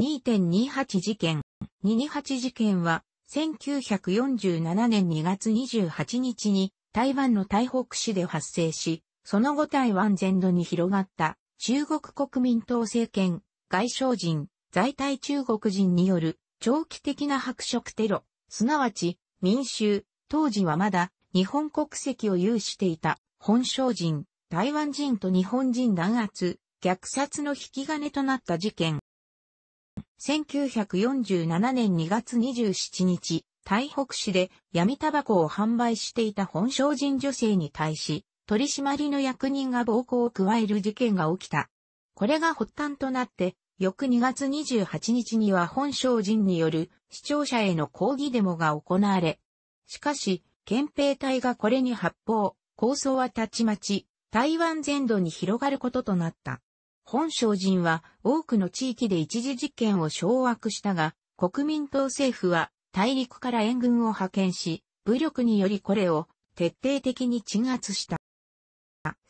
2.28事件。228事件は、1947年2月28日に台湾の台北市で発生し、その後台湾全土に広がった中国国民党政権、外省人、在台中国人による長期的な白色テロ、すなわち民衆、当時はまだ日本国籍を有していた本省人、台湾人と日本人弾圧、虐殺の引き金となった事件。1947年2月27日、台北市で闇タバコを販売していた本省人女性に対し、取締りの役人が暴行を加える事件が起きた。これが発端となって、翌2月28日には本省人による視聴者への抗議デモが行われ、しかし、憲兵隊がこれに発砲、抗争はたちまち、台湾全土に広がることとなった。本省人は多くの地域で一時実権を掌握したが、国民党政府は大陸から援軍を派遣し、武力によりこれを徹底的に鎮圧した。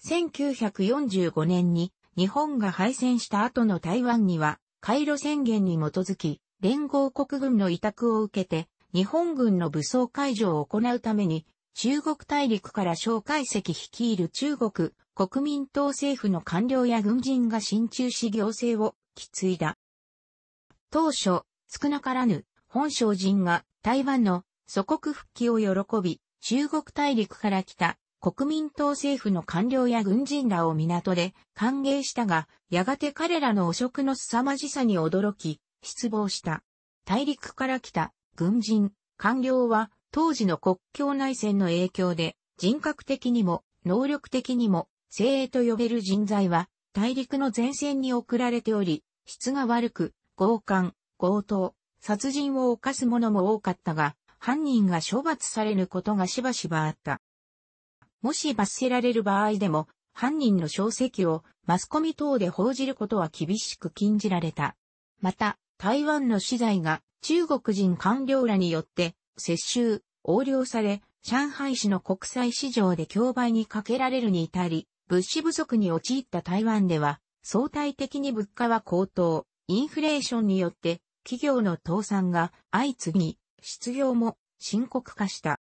1945年に日本が敗戦した後の台湾には、回路宣言に基づき、連合国軍の委託を受けて、日本軍の武装解除を行うために、中国大陸から蒋介石率いる中国国民党政府の官僚や軍人が親中し行政をき継いだ。当初、少なからぬ本省人が台湾の祖国復帰を喜び、中国大陸から来た国民党政府の官僚や軍人らを港で歓迎したが、やがて彼らの汚職の凄まじさに驚き、失望した。大陸から来た軍人、官僚は当時の国境内戦の影響で、人格的にも、能力的にも、精鋭と呼べる人材は、大陸の前線に送られており、質が悪く、強姦、強盗、殺人を犯す者も多かったが、犯人が処罰されることがしばしばあった。もし罰せられる場合でも、犯人の小跡をマスコミ等で報じることは厳しく禁じられた。また、台湾の資材が中国人官僚らによって接収、横領され、上海市の国際市場で競売にかけられるに至り、物資不足に陥った台湾では、相対的に物価は高騰、インフレーションによって企業の倒産が相次ぎ、失業も深刻化した。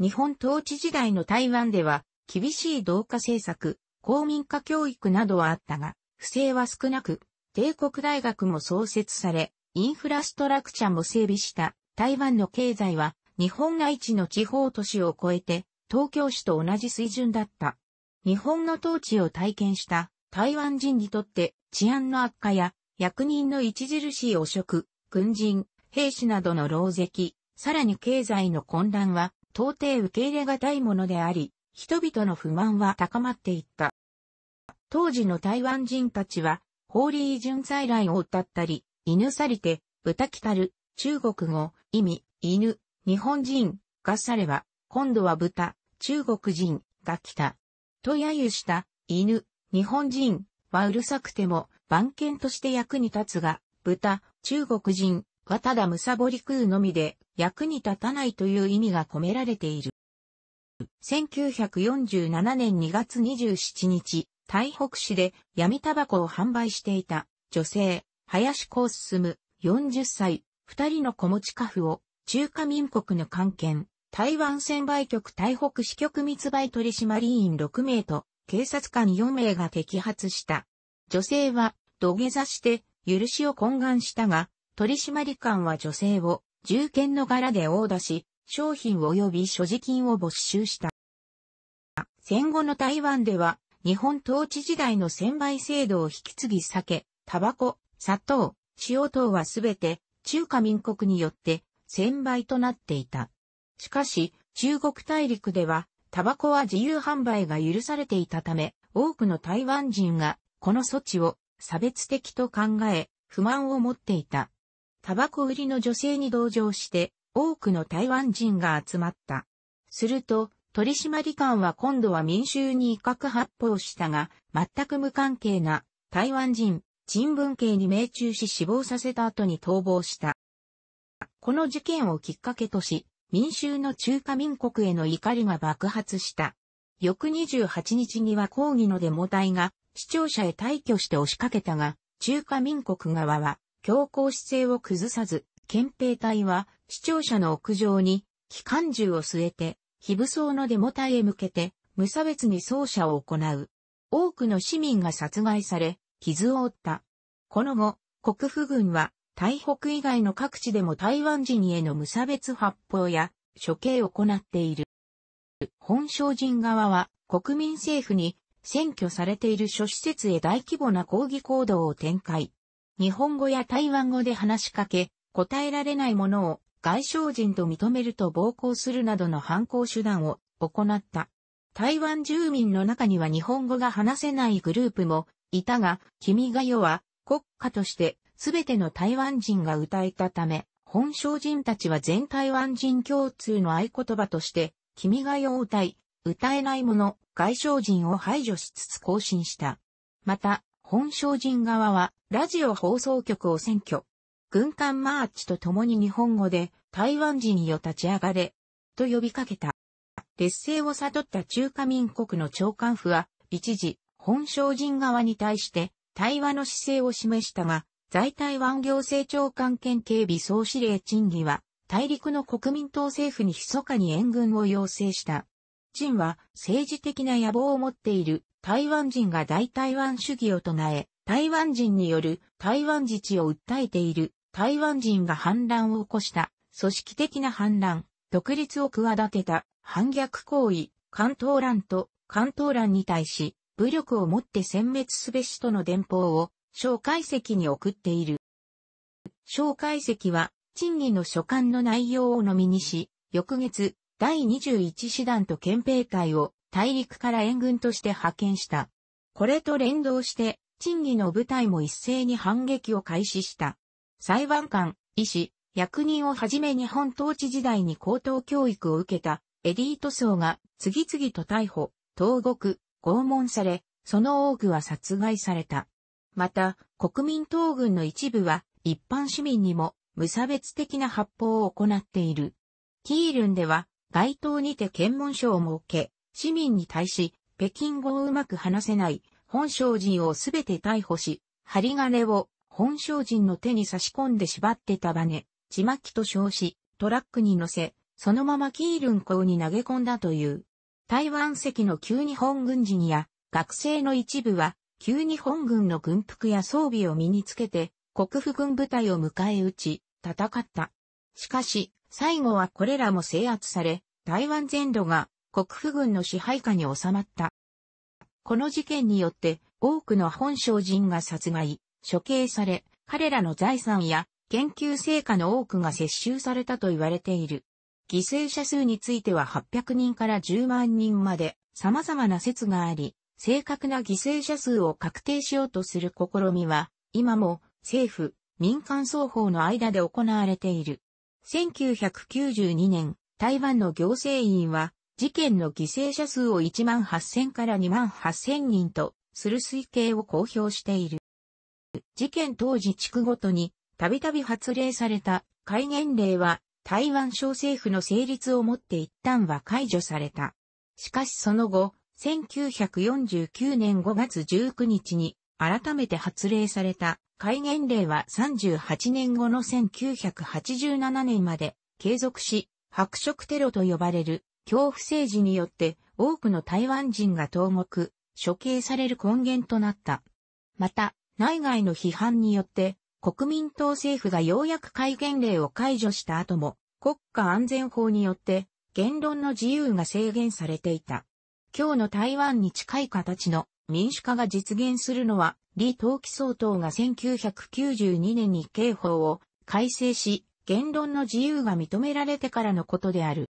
日本統治時代の台湾では、厳しい同化政策、公民化教育などはあったが、不正は少なく、帝国大学も創設され、インフラストラクチャも整備した。台湾の経済は日本が一の地方都市を超えて東京市と同じ水準だった。日本の統治を体験した台湾人にとって治安の悪化や役人の著しい汚職、軍人、兵士などの老石、さらに経済の混乱は到底受け入れがたいものであり、人々の不満は高まっていった。当時の台湾人たちは、ホーリー・巡在来を歌ったり、犬去りて、豚来たる、中国語、意味、犬、日本人、が去れば、今度は豚、中国人、が来た。と揶揄した、犬、日本人、はうるさくても、番犬として役に立つが、豚、中国人、はただむさぼり食うのみで、役に立たないという意味が込められている。1947年2月27日、台北市で闇タバコを販売していた女性、林幸進40歳二人の子持ち家父を、中華民国の関係、台湾専売局台北支局密売取締員6名と、警察官4名が摘発した。女性は、土下座して、許しを懇願したが、取締官は女性を、銃剣の柄で殴打し、商品及び所持金を没収した。戦後の台湾では、日本統治時代の専売制度を引き継ぎ避け、タバコ、砂糖、塩等はすべて中華民国によって千倍となっていた。しかし、中国大陸では、タバコは自由販売が許されていたため、多くの台湾人が、この措置を差別的と考え、不満を持っていた。タバコ売りの女性に同情して、多くの台湾人が集まった。すると、取締官は今度は民衆に威嚇発砲したが、全く無関係な台湾人陳文慶に命中し死亡させた後に逃亡した。この事件をきっかけとし、民衆の中華民国への怒りが爆発した。翌28日には抗議のデモ隊が視聴者へ退去して押しかけたが、中華民国側は強硬姿勢を崩さず、憲兵隊は視聴者の屋上に機関銃を据えて、非武装のデモ隊へ向けて無差別に奏者を行う。多くの市民が殺害され、傷を負った。この後、国府軍は、台北以外の各地でも台湾人への無差別発砲や処刑を行っている。本省人側は国民政府に占拠されている諸施設へ大規模な抗議行動を展開。日本語や台湾語で話しかけ、答えられないものを外省人と認めると暴行するなどの犯行手段を行った。台湾住民の中には日本語が話せないグループもいたが、君が代は国家として全ての台湾人が歌えたため、本省人たちは全台湾人共通の合言葉として、君が代を歌い、歌えない者、外省人を排除しつつ更新した。また、本省人側は、ラジオ放送局を占拠。軍艦マーチと共に日本語で、台湾人よ立ち上がれ、と呼びかけた。劣勢を悟った中華民国の長官府は、一時、本省人側に対して対話の姿勢を示したが、在台湾行政長官兼警備総司令陳義は、大陸の国民党政府に密かに援軍を要請した。陳は政治的な野望を持っている台湾人が大台湾主義を唱え、台湾人による台湾自治を訴えている台湾人が反乱を起こした組織的な反乱、独立を企てた反逆行為、関東乱と関東乱に対し武力をもって殲滅すべしとの電報を、小介析に送っている。小介析は、賃金の書簡の内容をのみにし、翌月、第21師団と憲兵隊を大陸から援軍として派遣した。これと連動して、賃金の部隊も一斉に反撃を開始した。裁判官、医師、役人をはじめ日本統治時代に高等教育を受けたエリート層が次々と逮捕、投獄、拷問され、その多くは殺害された。また、国民党軍の一部は一般市民にも無差別的な発砲を行っている。キールンでは街頭にて検問所を設け、市民に対し北京語をうまく話せない本省人をすべて逮捕し、針金を本省人の手に差し込んで縛って束ね、ちまきと称し、トラックに乗せ、そのままキールン港に投げ込んだという。台湾籍の旧日本軍人や学生の一部は旧日本軍の軍服や装備を身につけて国府軍部隊を迎え撃ち戦った。しかし最後はこれらも制圧され台湾全土が国府軍の支配下に収まった。この事件によって多くの本省人が殺害、処刑され、彼らの財産や研究成果の多くが接収されたと言われている。犠牲者数については800人から10万人まで様々な説があり、正確な犠牲者数を確定しようとする試みは、今も政府、民間双方の間で行われている。1992年、台湾の行政院は、事件の犠牲者数を1万8000から2万8000人とする推計を公表している。事件当時地区ごとに、たびたび発令された戒厳令は台湾省政府の成立をもって一旦は解除された。しかしその後、1949年5月19日に改めて発令された戒厳令は38年後の1987年まで継続し、白色テロと呼ばれる恐怖政治によって多くの台湾人が投獄、処刑される根源となった。また、内外の批判によって国民党政府がようやく戒厳令を解除した後も、国家安全法によって言論の自由が制限されていた。今日の台湾に近い形の民主化が実現するのは、李登輝総統が1992年に刑法を改正し、言論の自由が認められてからのことである。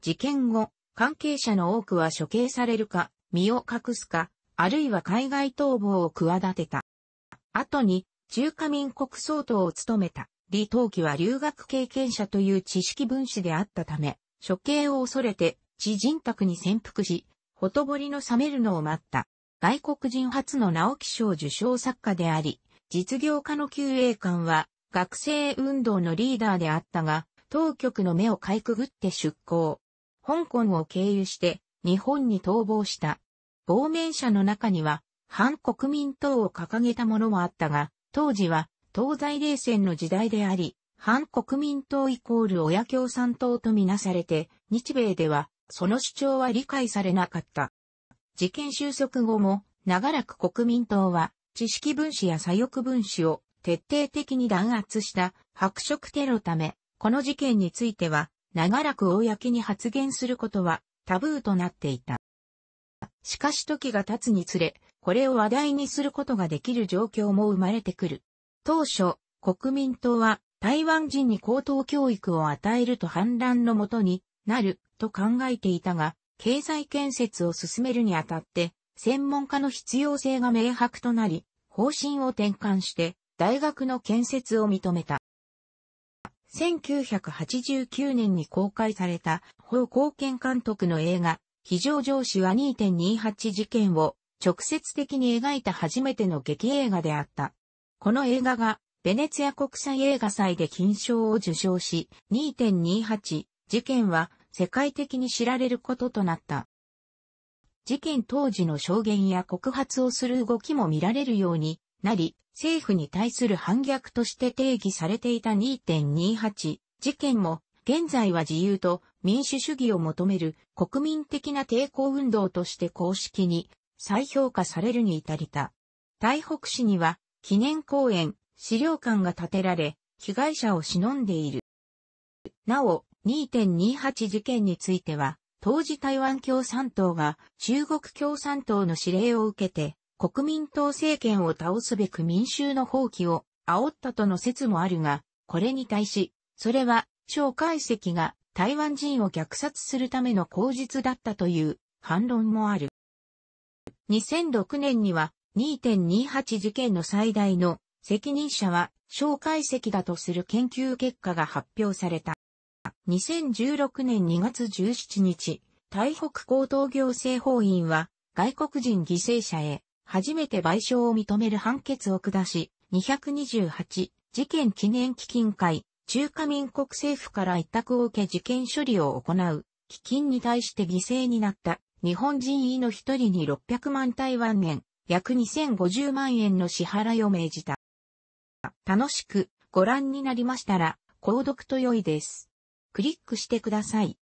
事件後、関係者の多くは処刑されるか、身を隠すか、あるいは海外逃亡を企てた。後に、中華民国総統を務めた、李登輝は留学経験者という知識分子であったため、処刑を恐れて、知人宅に潜伏し、ほとぼりの冷めるのを待った。外国人初の直木賞受賞作家であり、実業家の旧栄官は学生運動のリーダーであったが、当局の目をかいくぐって出向。香港を経由して日本に逃亡した。亡命者の中には反国民党を掲げた者もあったが、当時は東西冷戦の時代であり、反国民党イコール親共産党とみなされて、日米ではその主張は理解されなかった。事件収束後も、長らく国民党は知識分子や左翼分子を徹底的に弾圧した白色テロため、この事件については長らく公に発言することはタブーとなっていた。しかし時が経つにつれ、これを話題にすることができる状況も生まれてくる。当初、国民党は台湾人に高等教育を与えると反乱のもとになると考えていたが、経済建設を進めるにあたって、専門家の必要性が明白となり、方針を転換して大学の建設を認めた。1989年に公開された法貢献監督の映画、非常上司は2.28事件を直接的に描いた初めての劇映画であった。この映画が、ベネツィア国際映画祭で金賞を受賞し、2.28事件は世界的に知られることとなった。事件当時の証言や告発をする動きも見られるようになり、政府に対する反逆として定義されていた2.28事件も、現在は自由と民主主義を求める国民的な抵抗運動として公式に再評価されるに至りた。台北市には記念公園、資料館が建てられ、被害者を忍んでいる。なお、2.28事件については、当時台湾共産党が中国共産党の指令を受けて、国民党政権を倒すべく民衆の放棄を煽ったとの説もあるが、これに対し、それは、蒋介石が台湾人を虐殺するための口実だったという反論もある。2006年には2.28事件の最大の責任者は小介析だとする研究結果が発表された。2016年2月17日、台北高等行政法院は外国人犠牲者へ初めて賠償を認める判決を下し、228事件記念基金会、中華民国政府から委託を受け事件処理を行う基金に対して犠牲になった日本人医の一人に600万台湾円、約2050万円の支払いを命じた。楽しくご覧になりましたら、購読と良いです。クリックしてください。